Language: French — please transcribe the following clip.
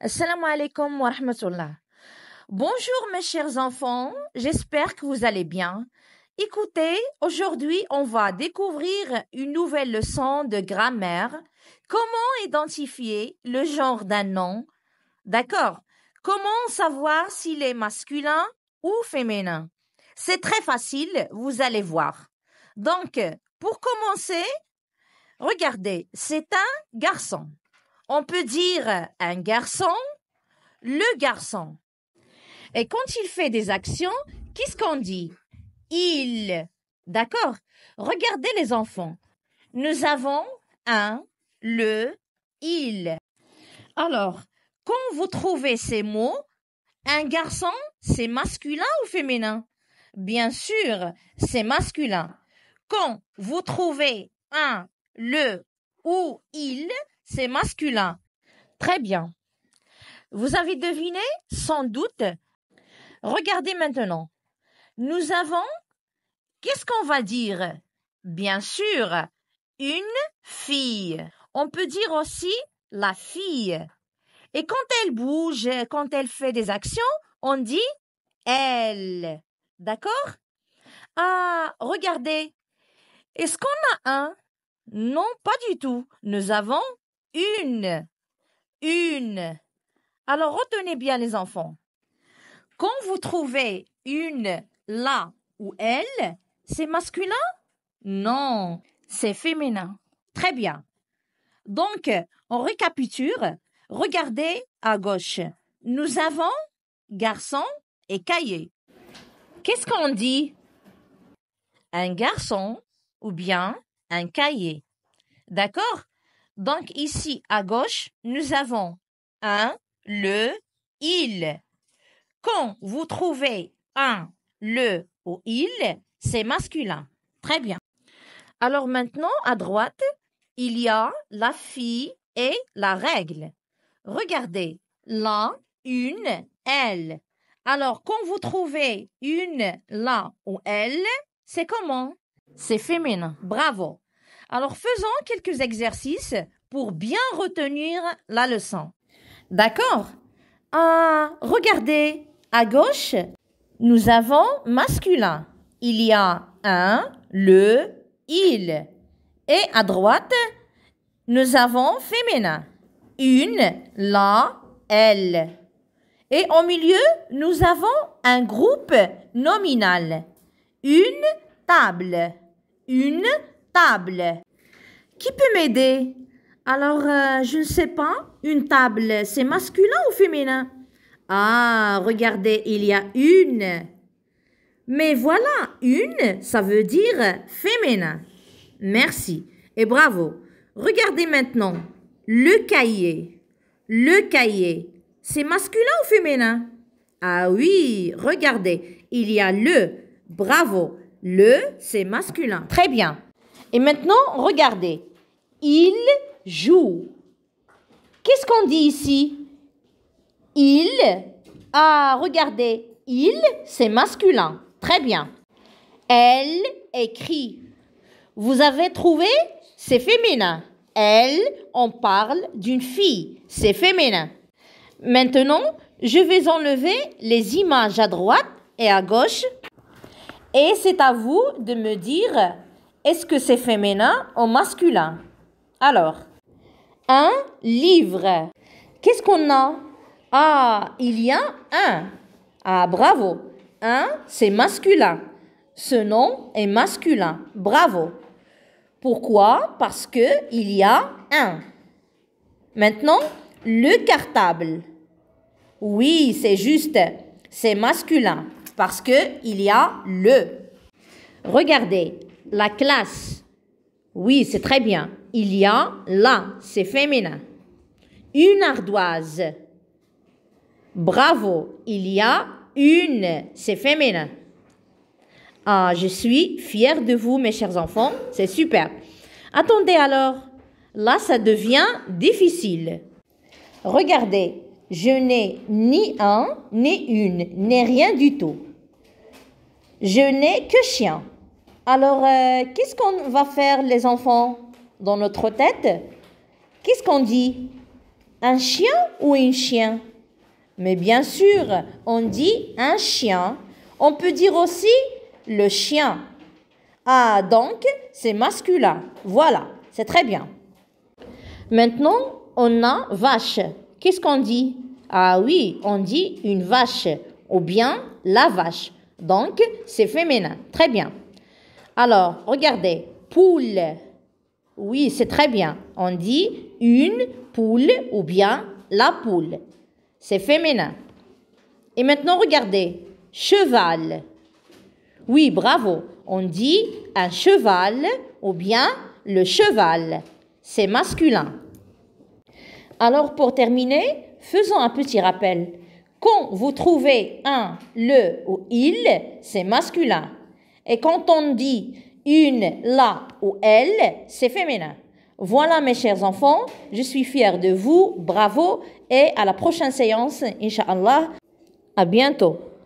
Assalamu alaikum wa rahmatullah. Bonjour mes chers enfants, j'espère que vous allez bien. Écoutez, aujourd'hui on va découvrir une nouvelle leçon de grammaire. Comment identifier le genre d'un nom D'accord. Comment savoir s'il est masculin ou féminin C'est très facile, vous allez voir. Donc, pour commencer, regardez, c'est un garçon. On peut dire un garçon, le garçon. Et quand il fait des actions, qu'est-ce qu'on dit Il. D'accord Regardez les enfants. Nous avons un, le, il. Alors, quand vous trouvez ces mots, un garçon, c'est masculin ou féminin Bien sûr, c'est masculin. Quand vous trouvez un, le ou il, c'est masculin. Très bien. Vous avez deviné, sans doute. Regardez maintenant. Nous avons qu'est-ce qu'on va dire? Bien sûr, une fille. On peut dire aussi la fille. Et quand elle bouge, quand elle fait des actions, on dit elle. D'accord Ah, regardez. Est-ce qu'on a un Non, pas du tout. Nous avons une. Une. Alors retenez bien les enfants. Quand vous trouvez une, la ou elle, c'est masculin Non, c'est féminin. Très bien. Donc, on récapitule. Regardez à gauche. Nous avons garçon et cahier. Qu'est-ce qu'on dit Un garçon ou bien un cahier. D'accord donc ici, à gauche, nous avons un, le, il. Quand vous trouvez un, le ou il, c'est masculin. Très bien. Alors maintenant, à droite, il y a la fille et la règle. Regardez, la, une, elle. Alors, quand vous trouvez une, la ou elle, c'est comment C'est féminin. Bravo. Alors faisons quelques exercices pour bien retenir la leçon. D'accord ah, Regardez, à gauche, nous avons masculin. Il y a un, le, il. Et à droite, nous avons féminin. Une, la, elle. Et au milieu, nous avons un groupe nominal. Une table. Une table. Qui peut m'aider Alors, euh, je ne sais pas, une table, c'est masculin ou féminin Ah, regardez, il y a une. Mais voilà, une, ça veut dire féminin. Merci et bravo. Regardez maintenant le cahier. Le cahier, c'est masculin ou féminin Ah oui, regardez, il y a le. Bravo. Le, c'est masculin. Très bien. Et maintenant, regardez. Il joue. Qu'est-ce qu'on dit ici Il. Ah, regardez. Il, c'est masculin. Très bien. Elle écrit. Vous avez trouvé C'est féminin. Elle, on parle d'une fille. C'est féminin. Maintenant, je vais enlever les images à droite et à gauche. Et c'est à vous de me dire est-ce que c'est féminin ou masculin Alors, un livre. Qu'est-ce qu'on a Ah, il y a un. Ah, bravo. Un, c'est masculin. Ce nom est masculin. Bravo. Pourquoi Parce que il y a un. Maintenant, le cartable. Oui, c'est juste. C'est masculin parce que il y a le. Regardez, la classe. Oui, c'est très bien. Il y a là, c'est féminin. Une ardoise. Bravo. Il y a une, c'est féminin. Ah, je suis fière de vous, mes chers enfants. C'est super. Attendez alors. Là, ça devient difficile. Regardez, je n'ai ni un, ni une, ni rien du tout. Je n'ai que chien. Alors, euh, qu'est-ce qu'on va faire les enfants dans notre tête Qu'est-ce qu'on dit Un chien ou une chien Mais bien sûr, on dit un chien. On peut dire aussi le chien. Ah, donc, c'est masculin. Voilà, c'est très bien. Maintenant, on a vache. Qu'est-ce qu'on dit Ah oui, on dit une vache ou bien la vache. Donc, c'est féminin. Très bien. Alors, regardez, poule. Oui, c'est très bien. On dit une poule ou bien la poule. C'est féminin. Et maintenant, regardez, cheval. Oui, bravo. On dit un cheval ou bien le cheval. C'est masculin. Alors, pour terminer, faisons un petit rappel. Quand vous trouvez un, le ou il, c'est masculin. Et quand on dit une, la ou elle, c'est féminin. Voilà mes chers enfants, je suis fière de vous, bravo et à la prochaine séance, Inch'Allah. À bientôt.